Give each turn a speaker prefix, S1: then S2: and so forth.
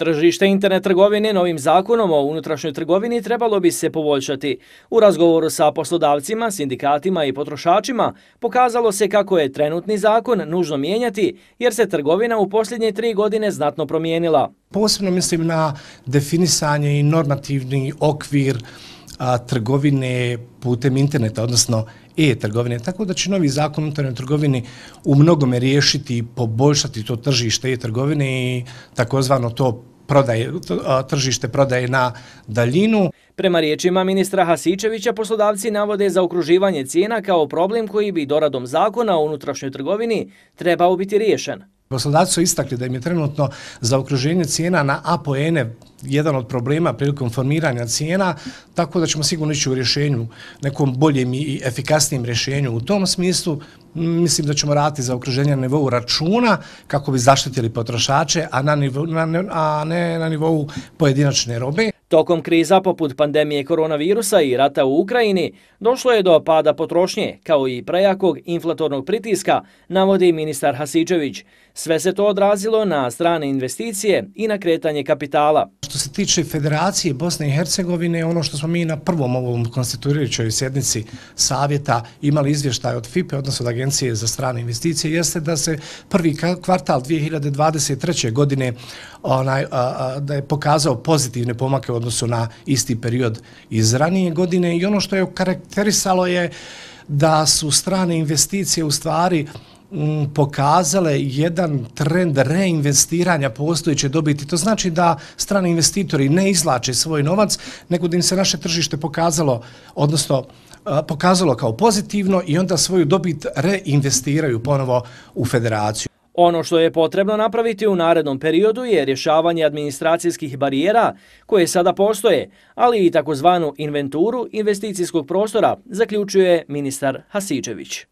S1: Tržište internet trgovine novim zakonom o unutrašnjoj trgovini trebalo bi se poboljšati. U razgovoru sa poslodavcima, sindikatima i potrošačima pokazalo se kako je trenutni zakon nužno mijenjati jer se trgovina u posljednje tri godine znatno promijenila.
S2: Posebno mislim na definisanje i normativni okvir trgovine a, trgovine putem interneta, odnosno e-trgovine. Tako da će novi zakon o trgovini u mnogome riješiti i poboljšati to tržište e-trgovine i takozvano to prodaje, tržište prodaje na daljinu.
S1: Prema riječima ministra Hasičevića, poslodavci navode za okruživanje cijena kao problem koji bi doradom zakona o unutrašnjoj trgovini trebao biti riješen.
S2: Poslodavci su istakli da im je trenutno za okruženje cijena na APO-ENE jedan od problema prilikom formiranja cijena, tako da ćemo sigurno ići u rješenju, nekom boljem i efikasnijem rješenju. U tom smislu mislim da ćemo raditi za okruženje na nivou računa kako bi zaštitili potrošače, a, na na, a ne na nivou pojedinačne robe.
S1: Tokom kriza poput pandemije koronavirusa i rata u Ukrajini došlo je do pada potrošnje, kao i prejakog inflatornog pritiska, navodi ministar Hasiđević. Sve se to odrazilo na strane investicije i na kretanje kapitala.
S2: Što se tiče Federacije Bosne i Hercegovine, ono što smo mi na prvom ovom konstituirajućoj sjednici savjeta imali izvještaj od FIPE, odnosno od Agencije za strane investicije, jeste da se prvi kvartal 2023. godine da je pokazao pozitivne pomake odnosu na isti period iz ranije godine i ono što je karakterisalo je da su strane investicije u stvari mm, pokazale jedan trend reinvestiranja postojeće dobiti. To znači da strani investitori ne izlače svoj novac, nego da im se naše tržište pokazalo, odnosno pokazalo kao pozitivno i onda svoju dobit reinvestiraju ponovo u federaciju.
S1: Ono što je potrebno napraviti u narednom periodu je rješavanje administracijskih barijera koje sada postoje, ali i takozvanu inventuru investicijskog prostora, zaključuje ministar Hasičević.